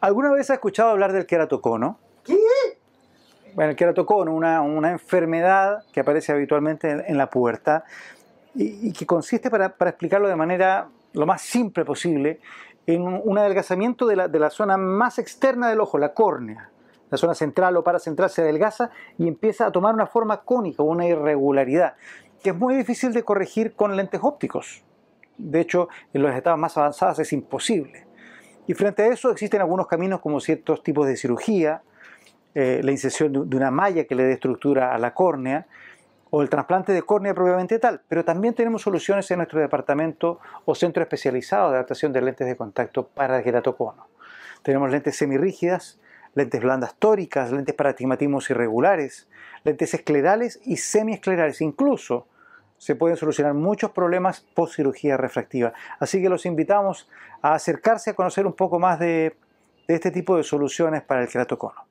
¿Alguna vez has escuchado hablar del queratocono? ¿Qué? Bueno, el queratocono, una, una enfermedad que aparece habitualmente en, la puerta y, que consiste, para, explicarlo de manera lo más simple posible, en un, adelgazamiento de la, zona más externa del ojo, la córnea la zona central o paracentral se adelgaza y empieza a tomar una forma cónica, una irregularidad, que es muy difícil de corregir con lentes ópticos. De hecho, en los estados más avanzadas es imposible. Y frente a eso existen algunos caminos como ciertos tipos de cirugía, eh, la inserción de una malla que le dé estructura a la córnea, o el trasplante de córnea propiamente tal, pero también tenemos soluciones en nuestro departamento o centro especializado de adaptación de lentes de contacto para el queratocono. Tenemos lentes semirrígidas, lentes blandas tóricas, lentes para astigmatismos irregulares, lentes esclerales y semiesclerales, incluso se pueden solucionar muchos problemas post cirugía refractiva. Así que los invitamos a acercarse a conocer un poco más de, este tipo de soluciones para el queratocono.